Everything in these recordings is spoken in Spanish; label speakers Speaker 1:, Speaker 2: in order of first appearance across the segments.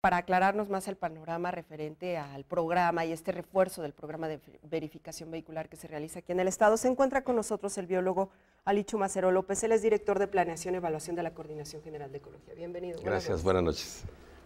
Speaker 1: para aclararnos más el panorama referente al programa y este refuerzo del programa de verificación vehicular que se realiza aquí en el Estado, se encuentra con nosotros el biólogo Alicho Macero López. Él es director de Planeación y Evaluación de la Coordinación General de Ecología. Bienvenido. Gracias,
Speaker 2: buenas noches.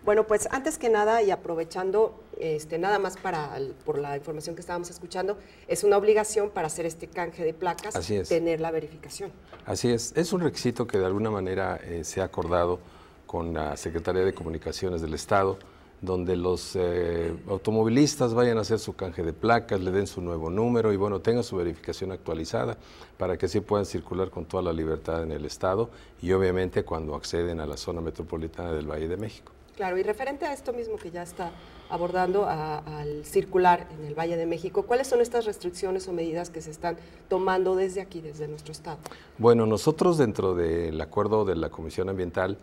Speaker 1: Bueno, pues antes que nada y aprovechando este, nada más para por la información que estábamos escuchando, es una obligación para hacer este canje de placas tener la verificación.
Speaker 2: Así es, es un requisito que de alguna manera eh, se ha acordado con la Secretaría de Comunicaciones del Estado, donde los eh, automovilistas vayan a hacer su canje de placas, le den su nuevo número y bueno, tengan su verificación actualizada para que sí puedan circular con toda la libertad en el Estado y obviamente cuando acceden a la zona metropolitana del Valle de México.
Speaker 1: Claro, y referente a esto mismo que ya está abordando al circular en el Valle de México, ¿cuáles son estas restricciones o medidas que se están tomando desde aquí, desde nuestro Estado?
Speaker 2: Bueno, nosotros dentro del acuerdo de la Comisión Ambiental,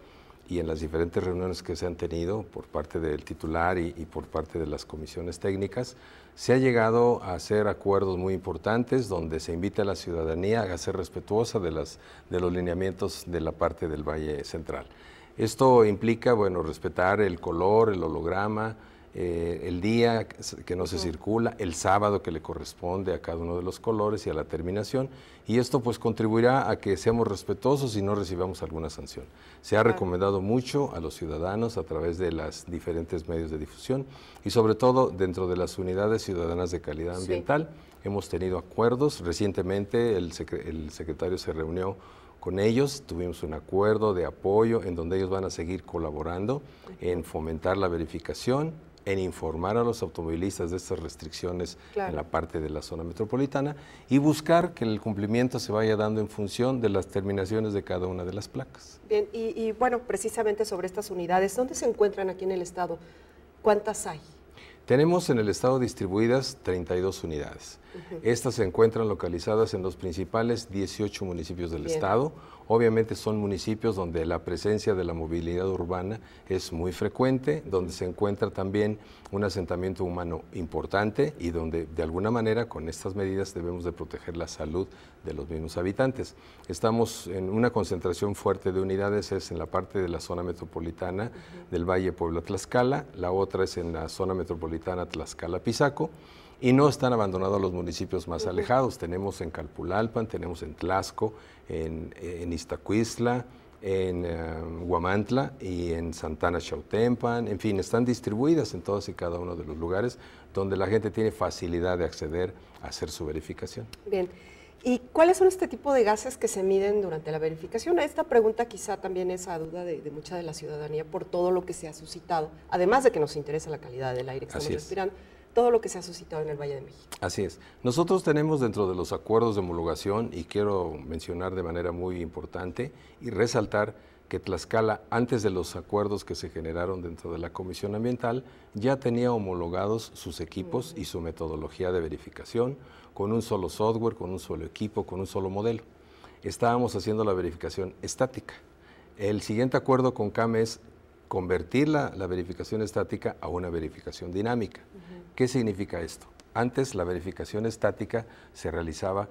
Speaker 2: y en las diferentes reuniones que se han tenido por parte del titular y, por parte de las comisiones técnicas, se ha llegado a hacer acuerdos muy importantes donde se invita a la ciudadanía a ser respetuosa de, de los lineamientos de la parte del Valle Central. Esto implica, bueno, respetar el color, el holograma, eh, el día que no se circula, el sábado que le corresponde a cada uno de los colores y a la terminación, y esto pues contribuirá a que seamos respetuosos y no recibamos alguna sanción. Se ha recomendado mucho a los ciudadanos a través de las diferentes medios de difusión y sobre todo dentro de las unidades ciudadanas de calidad ambiental. Hemos tenido acuerdos, recientemente el, el secretario se reunió con ellos, tuvimos un acuerdo de apoyo en donde ellos van a seguir colaborando en fomentar la verificación, en informar a los automovilistas de estas restricciones en la parte de la zona metropolitana y buscar que el cumplimiento se vaya dando en función de las terminaciones de cada una de las placas.
Speaker 1: Bien, y, y bueno, precisamente sobre estas unidades, ¿dónde se encuentran aquí en el estado? ¿Cuántas hay?
Speaker 2: Tenemos en el estado distribuidas 32 unidades. Estas se encuentran localizadas en los principales 18 municipios del estado. Obviamente son municipios donde la presencia de la movilidad urbana es muy frecuente, donde se encuentra también un asentamiento humano importante y donde de alguna manera con estas medidas debemos de proteger la salud de los mismos habitantes. Estamos en una concentración fuerte de unidades, es en la parte de la zona metropolitana del Valle Puebla-Tlaxcala, la otra es en la zona metropolitana a tlaxcala y no están abandonados los municipios más alejados. Tenemos en Calpulalpan, tenemos en Tlaxco, en, en Iztacuistla, en eh, Huamantla y en Santana Chautempan, en fin, están distribuidas en todos y cada uno de los lugares donde la gente tiene facilidad de acceder a hacer su verificación.
Speaker 1: Bien. ¿Y cuáles son este tipo de gases que se miden durante la verificación? Esta pregunta quizá también es a duda de, mucha de la ciudadanía por todo lo que se ha suscitado, además de que nos interesa la calidad del aire que estamos respirando, todo lo que se ha suscitado en el Valle de México.
Speaker 2: Así es. Nosotros tenemos dentro de los acuerdos de homologación, y quiero mencionar de manera muy importante y resaltar, que Tlaxcala, antes de los acuerdos que se generaron dentro de la Comisión Ambiental, ya tenía homologados sus equipos y su metodología de verificación con un solo software, con un solo equipo, con un solo modelo. Estábamos haciendo la verificación estática. El siguiente acuerdo con CAM es convertir la, verificación estática a una verificación dinámica. ¿Qué significa esto? Antes la verificación estática se realizaba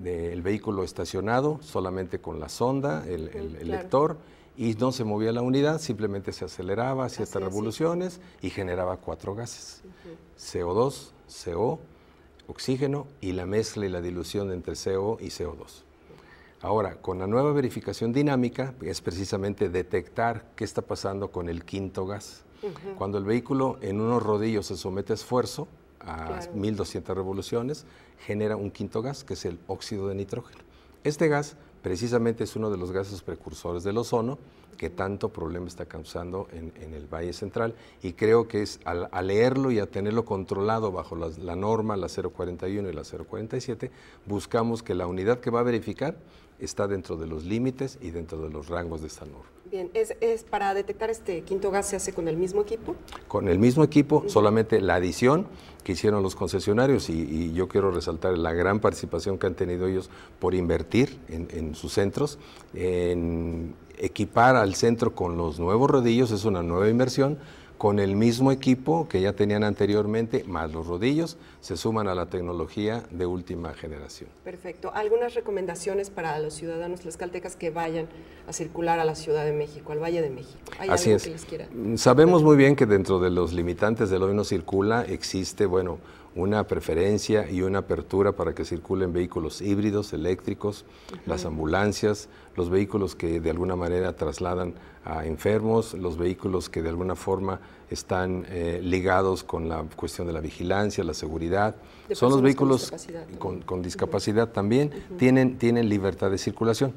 Speaker 2: del vehículo estacionado, solamente con la sonda, el, lector, y no se movía la unidad, simplemente se aceleraba hacia estas revoluciones y generaba cuatro gases, CO2, CO, oxígeno y la mezcla y la dilución entre CO y CO2. Ahora, con la nueva verificación dinámica es precisamente detectar qué está pasando con el quinto gas. Cuando el vehículo en unos rodillos se somete a esfuerzo, a 1200 revoluciones, genera un quinto gas, que es el óxido de nitrógeno. Este gas precisamente es uno de los gases precursores del ozono, que tanto problema está causando en, el Valle Central, y creo que es al, leerlo y a tenerlo controlado bajo la, la norma, la 041 y la 047, buscamos que la unidad que va a verificar está dentro de los límites y dentro de los rangos de norma.
Speaker 1: Bien, ¿Es, ¿es, para detectar este quinto gas se hace con el mismo equipo?
Speaker 2: Con el mismo equipo, solamente la adición que hicieron los concesionarios y, y yo quiero resaltar la gran participación que han tenido ellos por invertir en, en sus centros, en equipar al centro con los nuevos rodillos, es una nueva inversión, con el mismo equipo que ya tenían anteriormente, más los rodillos, se suman a la tecnología de última generación.
Speaker 1: Perfecto. ¿Algunas recomendaciones para los ciudadanos caltecas, que vayan a circular a la Ciudad de México, al Valle de México? Así
Speaker 2: Sabemos muy bien que dentro de los limitantes del hoy no circula existe, bueno, una preferencia y una apertura para que circulen vehículos híbridos, eléctricos, las ambulancias, los vehículos que de alguna manera trasladan a enfermos, los vehículos que de alguna forma están eh, ligados con la cuestión de la vigilancia, la seguridad. Son los vehículos con discapacidad, también, tienen, tienen libertad de circulación.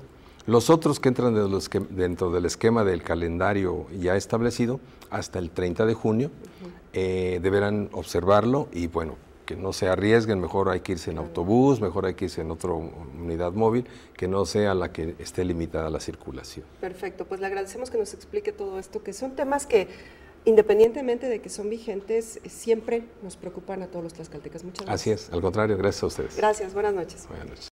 Speaker 2: Los otros que entran dentro del esquema del calendario ya establecido hasta el 30 de junio, eh, deberán observarlo y bueno, que no se arriesguen, mejor hay que irse en autobús, mejor hay que irse en otra unidad móvil, que no sea la que esté limitada la circulación.
Speaker 1: Perfecto, pues le agradecemos que nos explique todo esto, que son temas que independientemente de que son vigentes, siempre nos preocupan a todos los tlaxcaltecas. Muchas gracias. Así
Speaker 2: es, al contrario, gracias a ustedes. Gracias,
Speaker 1: buenas noches. Buenas noches.